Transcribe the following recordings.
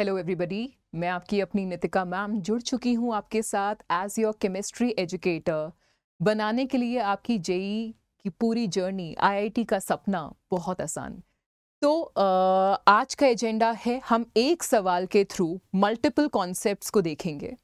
Hello everybody मैं आपकी अपनी नितिका मैम जुड़ चुकी हूँ आपके साथ एज योर केमिस्ट्री एजुकेटर बनाने के लिए आपकी जेई की पूरी जर्नी आईआईटी का सपना बहुत आसान तो आज का एजेंडा है हम एक सवाल के थ्रू मल्टीपल कॉन्सेप्ट्स को देखेंगे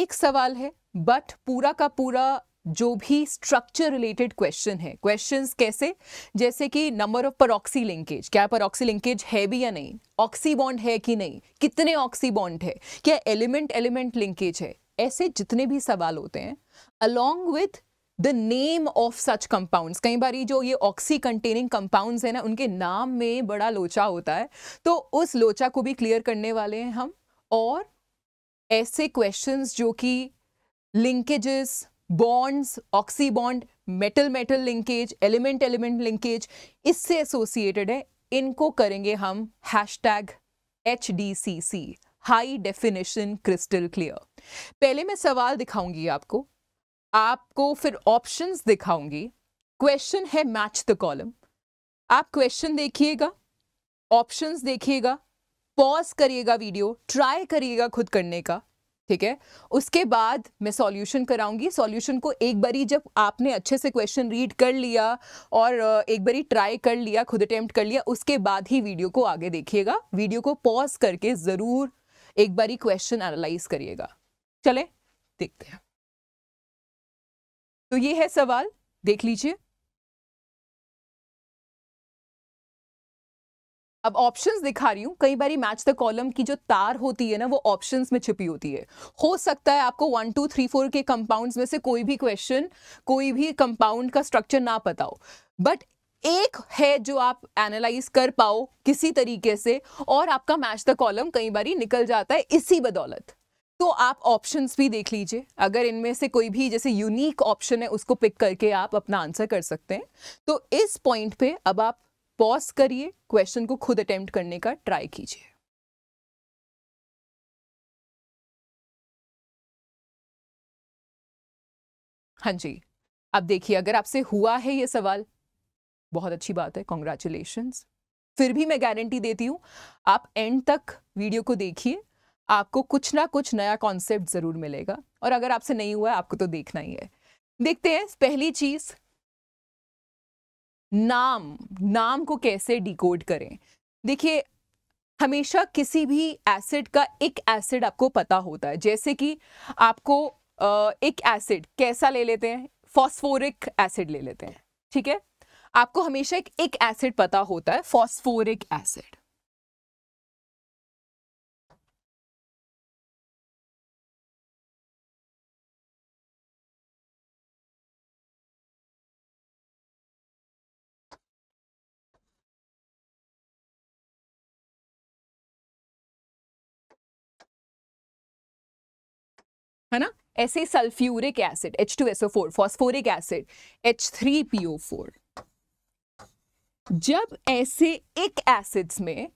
एक सवाल है बट पूरा का पूरा जो भी स्ट्रक्चर रिलेटेड क्वेश्चन है क्वेश्चंस कैसे जैसे कि नंबर ऑफ परॉक्सी लिंकेज क्या परॉक्सी लिंकेज है भी या नहीं ऑक्सी बॉन्ड है कि नहीं कितने ऑक्सी बॉन्ड है क्या एलिमेंट एलिमेंट लिंकेज है ऐसे जितने भी सवाल होते हैं along with the name of such compounds कई बार जो ये ऑक्सी कंटेनिंग कंपाउंड्स है ना उनके नाम में बड़ा लोचा होता है तो उस लोचा को भी क्लियर करने वाले हैं हम और ऐसे क्वेश्चंस जो कि linkages bonds oxy bond metal metal linkage element element linkage इससे एसोसिएटेड है इनको करेंगे हम hashtag H D C C high definition crystal clear पहले मैं सवाल दिखाऊंगी आपको आपको फिर ऑप्शंस दिखाऊंगी क्वेश्चन है मैच द कॉलम आप क्वेश्चन देखिएगा ऑप्शंस देखिएगा पॉज करिएगा वीडियो ट्राई करिएगा खुद करने का ठीक है उसके बाद मैं सॉल्यूशन कराऊंगी सॉल्यूशन को एक बारी जब आपने अच्छे से क्वेश्चन रीड कर लिया और एक बारी ट्राई कर लिया खुद अटैम्प्ट कर लिया उसके बाद ही वीडियो को आगे देखिएगा वीडियो को पॉज करके ज़रूर एक बारी क्वेश्चन एनालाइज करिएगा चले देखते हैं तो ये है सवाल देख लीजिए अब ऑप्शंस दिखा रही हूँ कई बार मैच द कॉलम की जो तार होती है ना वो ऑप्शंस में छिपी होती है हो सकता है आपको वन टू थ्री फोर के कंपाउंड्स में से कोई भी क्वेश्चन कोई भी कंपाउंड का स्ट्रक्चर ना पता हो बट एक है जो आप एनालाइज कर पाओ किसी तरीके से और आपका मैच द कॉलम कई बार निकल जाता है इसी बदौलत तो आप ऑप्शन भी देख लीजिए अगर इनमें से कोई भी जैसे यूनिक ऑप्शन है उसको पिक करके आप अपना आंसर कर सकते हैं तो इस पॉइंट पे अब आप पॉज करिए क्वेश्चन को खुद अटेम्प्ट करने का ट्राई कीजिए हाँ जी अब देखिए अगर आपसे हुआ है ये सवाल बहुत अच्छी बात है कॉन्ग्रेचुलेशन फिर भी मैं गारंटी देती हूँ आप एंड तक वीडियो को देखिए आपको कुछ ना कुछ नया कॉन्सेप्ट ज़रूर मिलेगा और अगर आपसे नहीं हुआ है आपको तो देखना ही है देखते हैं पहली चीज़ नाम नाम को कैसे डिकोड करें देखिए हमेशा किसी भी एसिड का एक एसिड आपको पता होता है जैसे कि आपको एक एसिड कैसा ले लेते हैं फॉस्फोरिक एसिड ले लेते हैं ठीक है आपको हमेशा एक एक एसिड पता होता है फॉस्फोरिक एसिड है ना ऐसे sulphuric acid H two S O four phosphoric acid H three P O four जब ऐसे एक एसिड्स में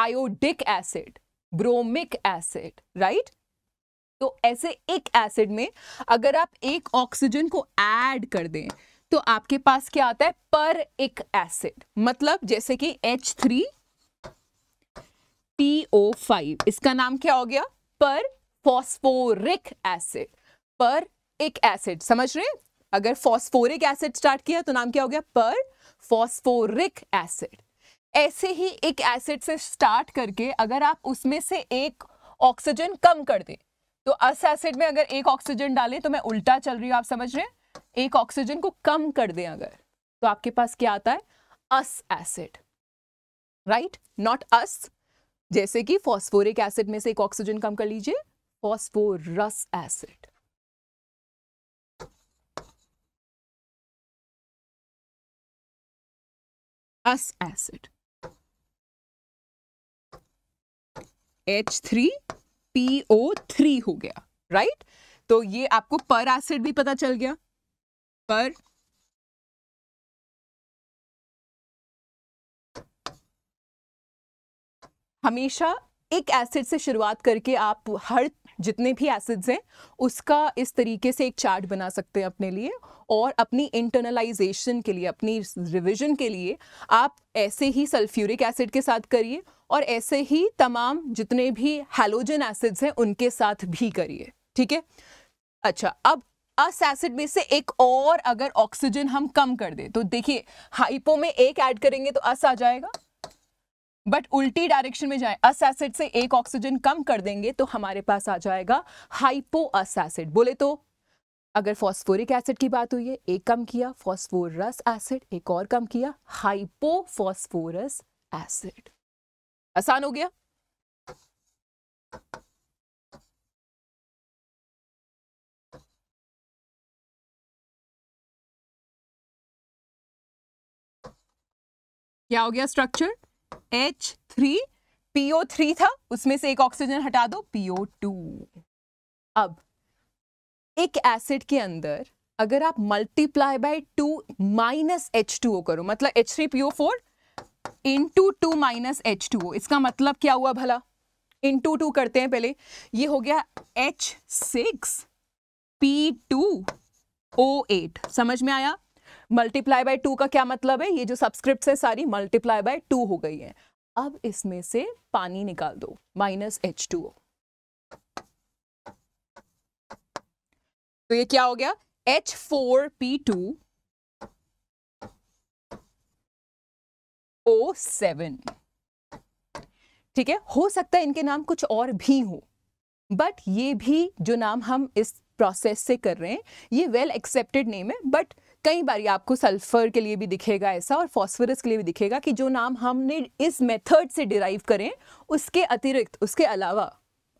iodic acid bromic acid right तो ऐसे एक एसिड में अगर आप एक ऑक्सीजन को ऐड कर दें तो आपके पास क्या आता है पर एक एसिड मतलब जैसे कि एच थ्री पीओ फाइव इसका नाम क्या हो गया पर फॉस्फोरिक एसिड पर एक एसिड समझ रहे हैं अगर फॉस्फोरिक एसिड स्टार्ट किया तो नाम क्या हो गया पर फॉस्फोरिक एसिड ऐसे ही एक एसिड से स्टार्ट करके अगर आप उसमें से एक ऑक्सीजन कम कर दें तो अस एसिड में अगर एक ऑक्सीजन डालें तो मैं उल्टा चल रही हूँ आप समझ रहे हैं एक ऑक्सीजन को कम कर दें अगर तो आपके पास क्या आता है ous acid right not ous जैसे कि फॉस्फोरिक एसिड में से एक ऑक्सीजन कम कर लीजिए H three P O three हो गया राइट तो ये आपको पर एसिड भी पता चल गया पर हमेशा एक एसिड से शुरुआत करके आप हर जितने भी एसिड्स हैं उसका इस तरीके से एक चार्ट बना सकते हैं अपने लिए और अपनी इंटरनलाइजेशन के लिए अपनी रिविजन के लिए आप ऐसे ही सल्फ्यूरिक एसिड के साथ करिए और ऐसे ही तमाम जितने भी हेलोजन एसिड्स हैं उनके साथ भी करिए ठीक है अच्छा अब अस एसिड में से एक और अगर ऑक्सीजन हम कम कर दें तो देखिए हाइपो में एक ऐड करेंगे तो अस आ जाएगा बट उल्टी डायरेक्शन में जाए अस एसिड से एक ऑक्सीजन कम कर देंगे तो हमारे पास आ जाएगा हाइपो अस एसिड बोले तो अगर फॉस्फोरिक एसिड की बात हुई है एक कम किया फॉस्फोरस एसिड एक और कम किया हाइपोफॉस्फोरस एसिड आसान हो गया क्या हो गया structure H three P O three था उसमें से एक ऑक्सीजन हटा दो पीओ टू अब एक एसिड के अंदर अगर आप multiply by two minus H two O करो मतलब H three P O four into two minus H two O इसका मतलब क्या हुआ भला इंटू टू करते हैं पहले ये हो गया H six P two O eight समझ में आया मल्टीप्लाई बाय टू का क्या मतलब है ये जो सब्सक्रिप्ट है सारी मल्टीप्लाई बाय टू हो गई है अब इसमें से पानी निकाल दो माइनस एच टू ओ तो ये क्या हो गया H four P two O seven ठीक है हो सकता है इनके नाम कुछ और भी हो बट ये भी जो नाम हम इस प्रोसेस से कर रहे हैं ये वेल एक्सेप्टेड नेम है बट कई बार आपको सल्फर के लिए भी दिखेगा ऐसा और फॉस्फोरस के लिए भी दिखेगा कि जो नाम हमने इस मेथड से डिराइव करें उसके अतिरिक्त उसके अलावा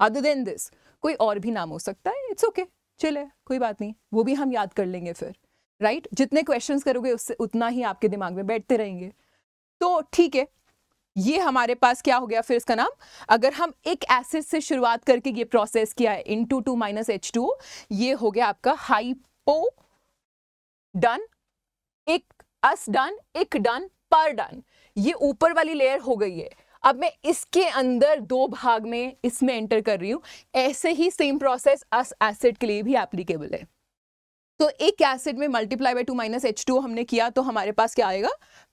अदर देन दिस कोई और भी नाम हो सकता है इट्स ओके चले कोई बात नहीं वो भी हम याद कर लेंगे फिर राइट right? जितने क्वेश्चंस करोगे उससे उतना ही आपके दिमाग में बैठते रहेंगे तो ठीक है ये हमारे पास क्या हो गया फिर इसका नाम अगर हम एक एसिड से शुरुआत करके ये प्रोसेस किया है into two minus H two ये हो गया आपका हाइपो डन एक अस डन एक डन पर डन ये ऊपर वाली लेयर हो गई है अब मैं इसके अंदर दो भाग में इसमें एंटर कर रही हूँ ऐसे ही सेम प्रोसेस अस एसिड के लिए भी एप्लीकेबल है तो एक एसिड में multiply by two minus H two हमने किया तो हमारे पास क्या आएगा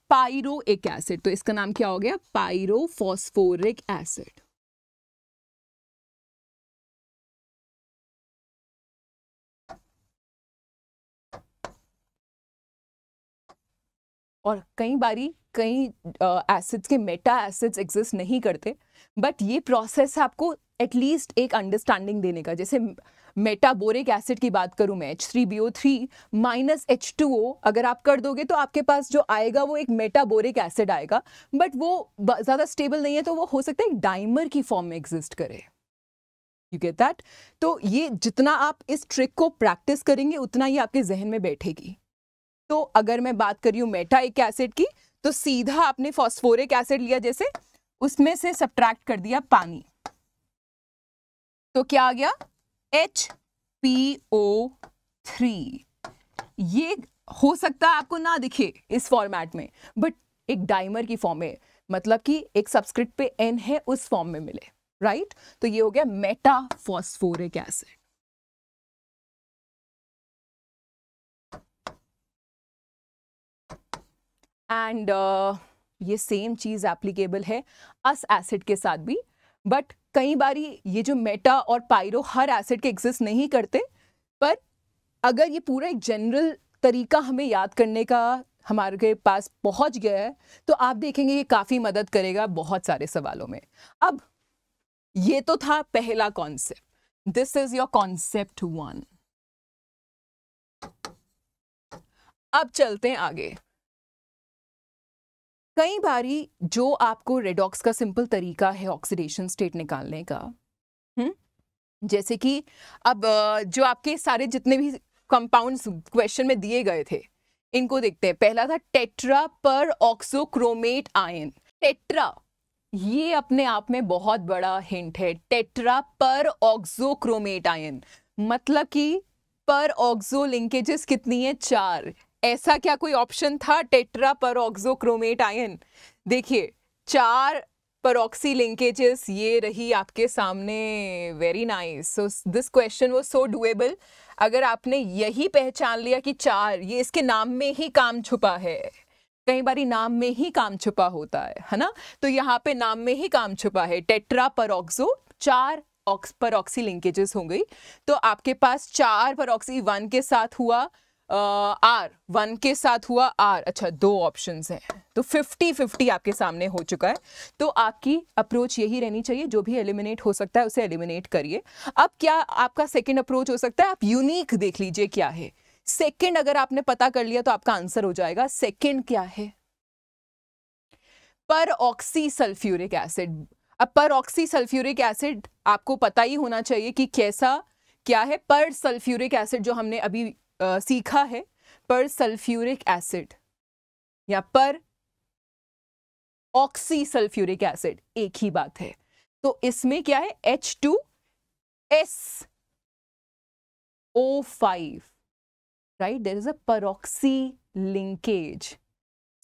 पाइरो एक एसिड तो इसका नाम क्या हो गया पायरो फॉस्फोरिक एसिड और कई बारी कई एसिड्स के मेटा एसिड्स एग्जिस्ट नहीं करते बट ये प्रोसेस आपको एटलीस्ट एक अंडरस्टैंडिंग देने का जैसे मेटाबोरिक एसिड की बात करूँ मैं H three B O three minus H two O अगर आप कर दोगे तो आपके पास जो आएगा वो एक मेटाबोरिक एसिड आएगा बट वो ज़्यादा स्टेबल नहीं है तो वो हो सकता है एक डाइमर की फॉर्म में एग्जिस्ट करे यू गेट दैट तो ये जितना आप इस ट्रिक को प्रैक्टिस करेंगे उतना ही आपके जहन में बैठेगी तो अगर मैं बात कर रही हूँ मेटाइक एसिड की तो सीधा आपने फॉस्फोरिक एसिड लिया जैसे उसमें से सब्ट्रैक्ट कर दिया पानी तो क्या आ गया एच पी ओ थ्री ये हो सकता है आपको ना दिखे इस फॉर्मेट में बट एक डाइमर की फॉर्म में मतलब कि एक सब्सक्रिप्ट पे एन है उस फॉर्म में मिले राइट तो ये हो गया मेटाफॉस्फोरिक एसिड एंड uh, ये सेम चीज़ एप्लीकेबल है अस एसिड के साथ भी बट कई बारी ये जो मेटा और पायरो हर एसिड के एग्जिस्ट नहीं करते पर अगर ये पूरा एक जनरल तरीका हमें याद करने का हमारे पास पहुंच गया है तो आप देखेंगे ये काफ़ी मदद करेगा बहुत सारे सवालों में अब ये तो था पहला concept this is your concept one अब चलते हैं आगे कई बारी जो आपको रेडॉक्स का सिंपल तरीका है ऑक्सीडेशन स्टेट निकालने का हुँ? हम्म, जैसे कि अब जो आपके सारे जितने भी कंपाउंड्स क्वेश्चन में दिए गए थे इनको देखते हैं पहला था टेट्रा पर ऑक्सोक्रोमेट आयन टेट्रा ये अपने आप में बहुत बड़ा हिंट है टेट्रा पर ऑक्सोक्रोमेट आयन मतलब कि पर ऑक्सो लिंकेजेस कितनी है चार ऐसा क्या कोई ऑप्शन था टेट्रा परोक्सोक्रोमेट आयन देखिए चार परोक्सी लिंकेजेस ये रही आपके सामने very nice so this question वो सो डुएबल अगर आपने यही पहचान लिया कि चार ये इसके नाम में ही काम छुपा है कई बार नाम में ही काम छुपा होता है है ना तो यहाँ पे नाम में ही काम छुपा है टेट्रा पर चार ऑक्स परोक्सी लिंकेजेस हो गई तो आपके पास चार परोक्सी वन के साथ हुआ आर uh, वन के साथ हुआ आर अच्छा दो ऑप्शन हैं तो फिफ्टी फिफ्टी आपके सामने हो चुका है तो आपकी अप्रोच यही रहनी चाहिए जो भी एलिमिनेट हो सकता है उसे एलिमिनेट करिए अब क्या आपका सेकंड अप्रोच हो सकता है आप यूनिक देख लीजिए क्या है सेकंड अगर आपने पता कर लिया तो आपका आंसर हो जाएगा सेकेंड क्या है पर ऑक्सी सल्फ्यूरिक एसिड अब पर ऑक्सी सल्फ्यूरिक एसिड आपको पता ही होना चाहिए कि कैसा क्या है पर सल्फ्यूरिक एसिड जो हमने अभी सीखा है पर सल्फ्यूरिक एसिड या पर ऑक्सी सल्फ्यूरिक एसिड एक ही बात है तो इसमें क्या है H two S O five right there is a peroxy linkage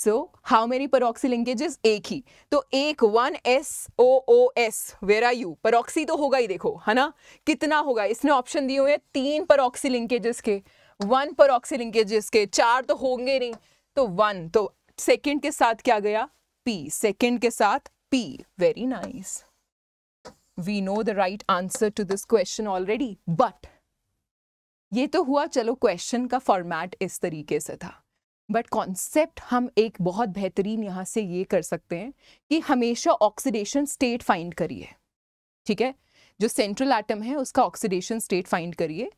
so how many peroxy linkages एक ही तो एक one S O O S where are you peroxy तो होगा ही देखो है ना कितना होगा इसने ऑप्शन दिए हुए तीन परोक्सी लिंकेजेस के वन पर ऑक्सी के चार तो होंगे नहीं तो वन तो सेकंड के साथ क्या गया पी सेकंड के साथ P very nice we know the right answer to this question already but ये तो हुआ चलो क्वेश्चन का फॉर्मेट इस तरीके से था बट कॉन्सेप्ट हम एक बहुत बेहतरीन यहाँ से ये कर सकते हैं कि हमेशा ऑक्सीडेशन स्टेट फाइंड करिए ठीक है जो सेंट्रल एटम है उसका ऑक्सीडेशन स्टेट फाइंड करिए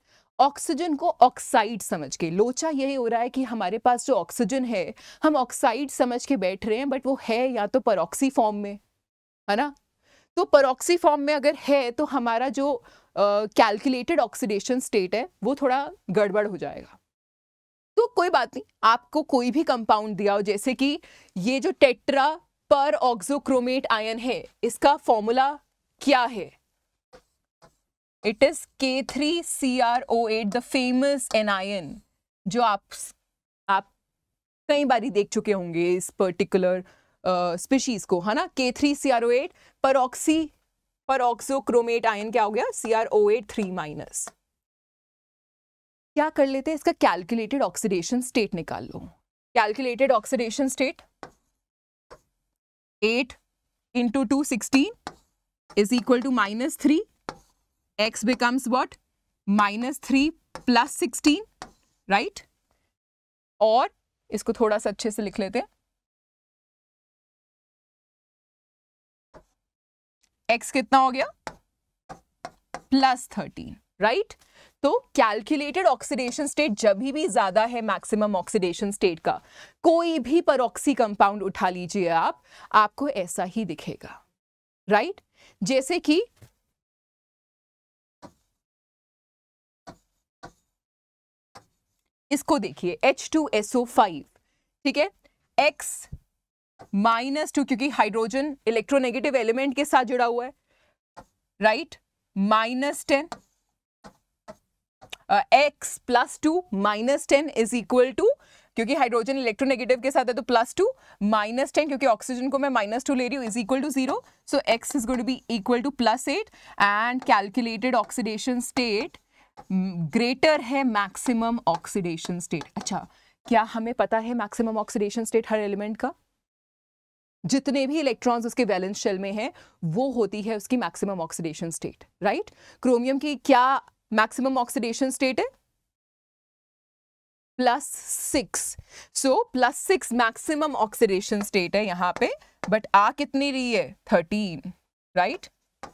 ऑक्सीजन को ऑक्साइड समझ के लोचा यही हो रहा है कि हमारे पास जो ऑक्सीजन है हम ऑक्साइड समझ के बैठ रहे हैं बट वो है या तो परऑक्सी फॉर्म में है ना तो परऑक्सी फॉर्म में अगर है तो हमारा जो कैलकुलेटेड ऑक्सीडेशन स्टेट है वो थोड़ा गड़बड़ हो जाएगा तो कोई बात नहीं आपको कोई भी कंपाउंड दिया हो जैसे कि ये जो टेट्रा पर ऑक्सोक्रोमेट आयन है इसका फॉर्मूला क्या है it is K three C R O eight the famous anion जो आप आप कई बार देख चुके होंगे इस पर्टिकुलर स्पीशीज uh, को है ना K three C R O eight पर ऑक्सी पर ऑक्सोक्रोमेट आयन क्या हो गया C R O eight three minus क्या कर लेते हैं इसका कैलकुलेटेड ऑक्सीडेशन स्टेट निकाल लो calculated oxidation state eight into two sixteen is equal to minus three x becomes what? Minus three plus sixteen right और इसको थोड़ा सा अच्छे से लिख लेते हैं एक्स कितना हो गया प्लस थर्टीन राइट तो कैलकुलेटेड ऑक्सीडेशन स्टेट जब भी ज्यादा है मैक्सिमम ऑक्सीडेशन स्टेट का कोई भी परोक्सी कंपाउंड उठा लीजिए आप आपको ऐसा ही दिखेगा राइट right? जैसे कि इसको देखिए H two S O five ठीक है एक्स माइनस टू क्योंकि हाइड्रोजन इलेक्ट्रोनेगेटिव एलिमेंट के साथ जुड़ा हुआ है right minus ten X plus two minus ten is equal to क्योंकि हाइड्रोजन इलेक्ट्रोनेगेटिव के साथ है तो प्लस टू माइनस टेन क्योंकि ऑक्सीजन को मैं माइनस टू ले रही हूँ is equal to zero so X is going to be equal to plus eight and calculated oxidation state greater है मैक्सिमम ऑक्सीडेशन स्टेट अच्छा क्या हमें पता है मैक्सिमम ऑक्सीडेशन स्टेट हर एलिमेंट का जितने भी इलेक्ट्रॉन्स उसके बैलेंस शेल में हैं वो होती है उसकी maximum oxidation state right chromium की क्या मैक्सिमम ऑक्सीडेशन स्टेट है plus six so plus six maximum oxidation state है यहां पे बट आ कितनी रही है थर्टीन राइट right?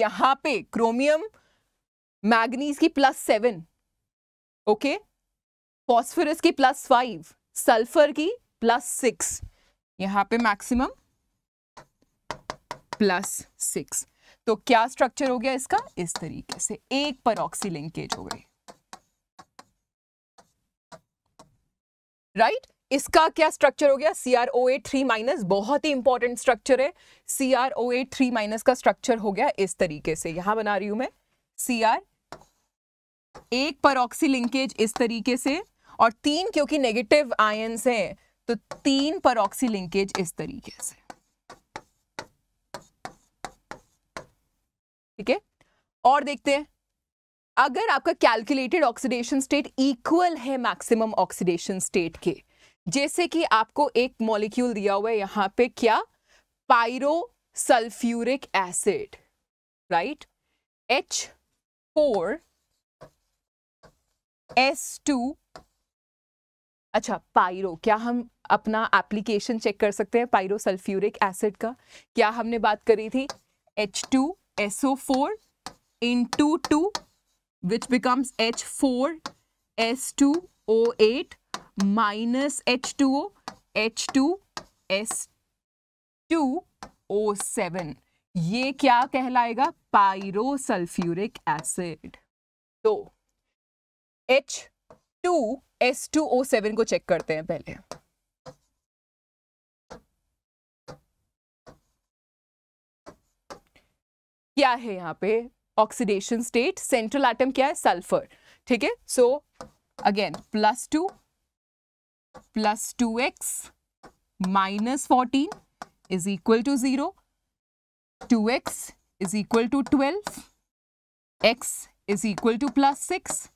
यहां पे क्रोमियम मैग्नीज की प्लस सेवन ओके फॉस्फोरस की प्लस फाइव सल्फर की प्लस सिक्स यहां पे मैक्सिमम प्लस सिक्स तो क्या स्ट्रक्चर हो गया इसका इस तरीके से एक पर लिंकेज हो गई राइट right? इसका क्या स्ट्रक्चर हो गया C R O eight three minus बहुत ही इंपॉर्टेंट स्ट्रक्चर है C R O eight three minus का स्ट्रक्चर हो गया इस तरीके से यहां बना रही हूं मैं सी आर एक परोक्सी लिंकेज इस तरीके से और तीन क्योंकि नेगेटिव आयंस हैं तो तीन परोक्सी लिंकेज इस तरीके से ठीक है और देखते हैं अगर आपका कैलकुलेटेड ऑक्सीडेशन स्टेट इक्वल है मैक्सिमम ऑक्सीडेशन स्टेट के जैसे कि आपको एक मॉलिक्यूल दिया हुआ है यहां पे क्या pyro sulphuric acid right H four S two अच्छा पायरो क्या हम अपना एप्लीकेशन चेक कर सकते हैं पायरो सल्फ्यूरिक एसिड का क्या हमने बात करी थी H two S O four into two which becomes H four S two O eight minus H two O H two S two O seven ये क्या कहलाएगा पायरो सल्फ्यूरिक एसिड तो H two S two O seven को check करते हैं पहले क्या है यहां पे ऑक्सीडेशन स्टेट सेंट्रल एटम क्या है सल्फर ठीक है so again plus two plus two x minus fourteen is equal to zero two x is equal to twelve x is equal to plus six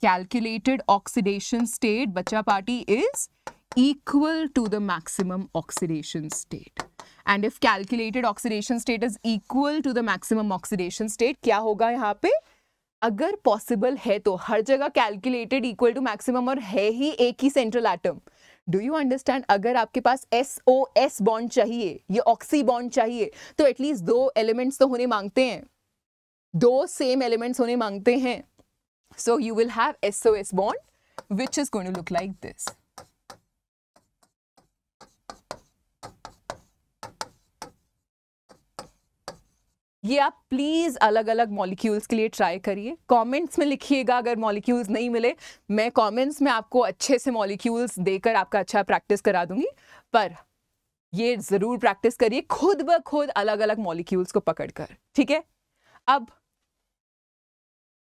calculated oxidation state bacha party is equal to the maximum oxidation state and if calculated oxidation state is equal to the maximum oxidation state क्या होगा यहाँ पे अगर possible है तो हर जगह calculated equal to maximum और है ही एक ही central atom do you understand अगर आपके पास एस ओ एस बॉन्ड चाहिए ये ऑक्सी बॉन्ड चाहिए तो एटलीस्ट दो एलिमेंट्स तो होने मांगते हैं दो सेम एलिमेंट्स होने मांगते हैं So you will have SOS bond which is going to look like this. ये आप प्लीज़ अलग अलग मॉलिक्यूल्स के लिए ट्राई करिए कमेंट्स में लिखिएगा अगर मॉलिक्यूल्स नहीं मिले मैं कमेंट्स में आपको अच्छे से मॉलिक्यूल्स देकर आपका अच्छा प्रैक्टिस करा दूंगी पर ये ज़रूर प्रैक्टिस करिए खुद ब खुद अलग अलग मॉलिक्यूल्स को पकड़कर ठीक है अब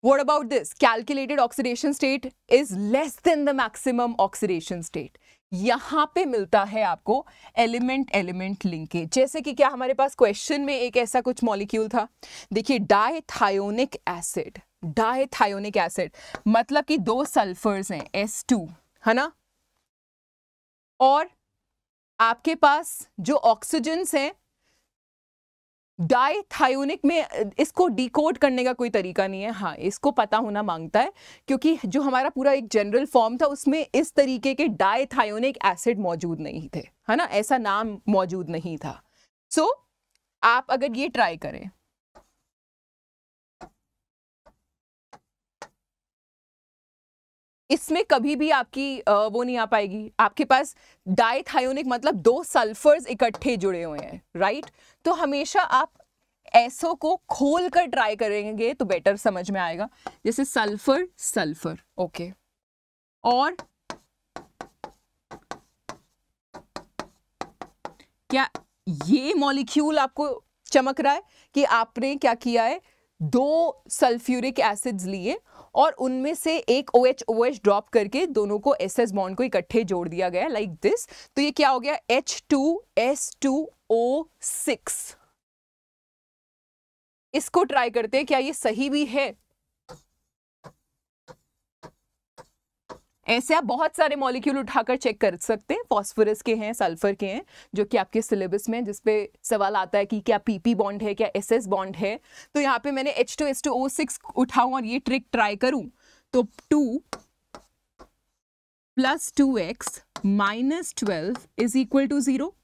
What about this? Calculated oxidation state is less than the maximum oxidation state. यहाँ पे मिलता है आपको एलिमेंट एलिमेंट लिंकेज जैसे कि क्या हमारे पास क्वेश्चन में एक ऐसा कुछ मॉलिक्यूल था देखिए डायथायोनिक एसिड डायथायोनिक एसिड मतलब कि दो सल्फर्स हैं एस टू है ना और आपके पास जो ऑक्सीजन्स हैं डाईथायोनिक में इसको डिकोड करने का कोई तरीका नहीं है हाँ इसको पता होना मांगता है क्योंकि जो हमारा पूरा एक जनरल फॉर्म था उसमें इस तरीके के डायथायोनिक एसिड मौजूद नहीं थे है ना ऐसा नाम मौजूद नहीं था सो so, आप अगर ये ट्राई करें इसमें कभी भी आपकी वो नहीं आ पाएगी आपके पास डाइथायोनिक मतलब दो सल्फर्स इकट्ठे जुड़े हुए हैं राइट तो हमेशा आप ऐसो को खोल कर ट्राई करेंगे तो बेटर समझ में आएगा जैसे सल्फर सल्फर ओके और क्या ये मॉलिक्यूल आपको चमक रहा है कि आपने क्या किया है दो सल्फ्यूरिक एसिड्स लिए और उनमें से एक O H O H drop करके दोनों को एस एस बॉन्ड को इकट्ठे जोड़ दिया गया लाइक like दिस तो ये क्या हो गया H two S two O six इसको ट्राई करते हैं क्या ये सही भी है ऐसे आप बहुत सारे मॉलिक्यूल उठाकर चेक कर सकते हैं फॉस्फोरस के हैं सल्फर के हैं जो कि आपके सिलेबस में जिसपे सवाल आता है कि क्या पीपी बॉन्ड है क्या एसएस बॉन्ड है तो यहाँ पे मैंने H two S two O six उठाऊँ और ये ट्रिक ट्राई करूँ तो two plus two x minus twelve is equal to zero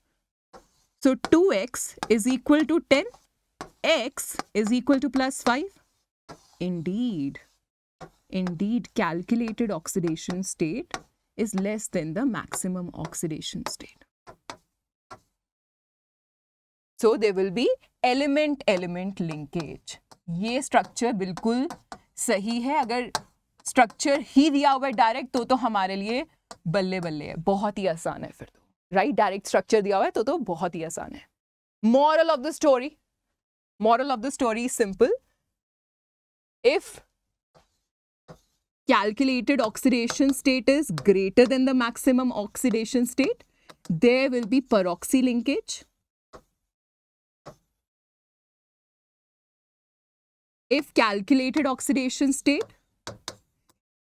so two x is equal to ten x is equal to plus five indeed indeed calculated oxidation state is less than the maximum oxidation state. So there will be element element linkage. ये structure बिल्कुल सही है अगर structure ही दिया हुआ है direct तो तो हमारे लिए बल्ले बल्ले है बहुत ही आसान है फिर तो right direct structure दिया हुआ है तो तो बहुत ही आसान है moral of the story moral of the story is simple if calculated oxidation state is greater than the maximum oxidation state, there will be peroxy linkage. If calculated oxidation state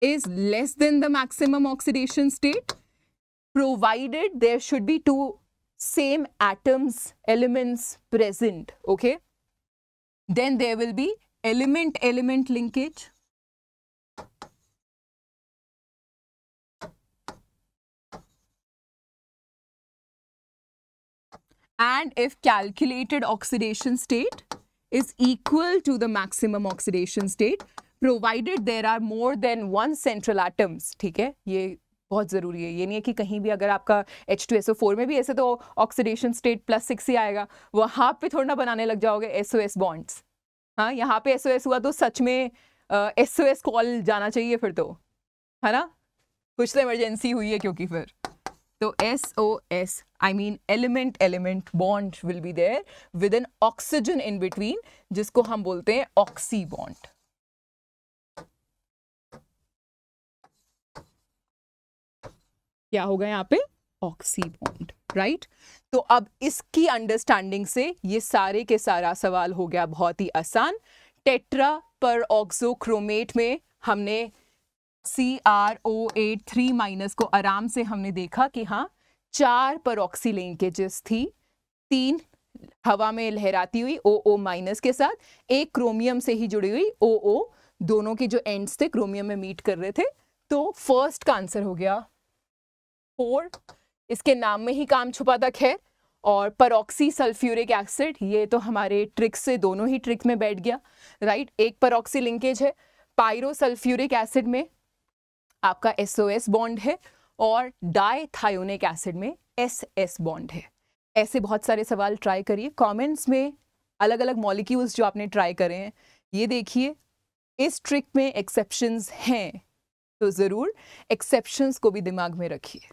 is less than the maximum oxidation state, provided there should be two same atoms, elements present, okay? Then there will be element-element linkage. and if calculated oxidation state is equal to the maximum oxidation state provided there are more than one central atoms ठीक है ये बहुत ज़रूरी है ये नहीं है कि कहीं भी अगर आपका H2SO4 में भी ऐसे तो ऑक्सीडेशन स्टेट प्लस सिक्स ही आएगा वहाँ पे थोड़ा ना बनाने लग जाओगे एस ओ एस बॉन्ड्स हाँ यहाँ पे एस ओ एस हुआ तो सच में एस ओ एस कॉल जाना चाहिए फिर तो है ना कुछ तो इमरजेंसी हुई है क्योंकि फिर तो S O S I mean element element bond will be there with an oxygen in between जिसको हम बोलते हैं ऑक्सी बॉन्ड क्या होगा यहां पे ऑक्सी बॉन्ड राइट तो अब इसकी अंडरस्टैंडिंग से ये सारे के सारा सवाल हो गया बहुत ही आसान टेट्रा पर ऑक्सोक्रोमेट में हमने C R O eight three minus को आराम से हमने देखा कि हाँ चार परोक्सी लिंकेजेस थी तीन हवा में लहराती हुई ओ ओ माइनस के साथ एक क्रोमियम से ही जुड़ी हुई ओ ओ दोनों के जो एंड्स थे क्रोमियम में मीट कर रहे थे तो फर्स्ट का आंसर हो गया फोर इसके नाम में ही काम छुपा था खैर और परोक्सी सल्फ्यूरिक एसिड ये तो हमारे ट्रिक से दोनों ही ट्रिक में बैठ गया राइट एक परोक्सी लिंकेज है पायरो सल्फ्यूरिक एसिड में आपका एस ओ एस बॉन्ड है और डाईथायोनिक एसिड में एस एस बॉन्ड है ऐसे बहुत सारे सवाल ट्राई करिए कमेंट्स में अलग अलग मॉलिक्यूल्स जो आपने ट्राई करे हैं ये देखिए इस ट्रिक में एक्सेप्शंस हैं तो ज़रूर एक्सेप्शंस को भी दिमाग में रखिए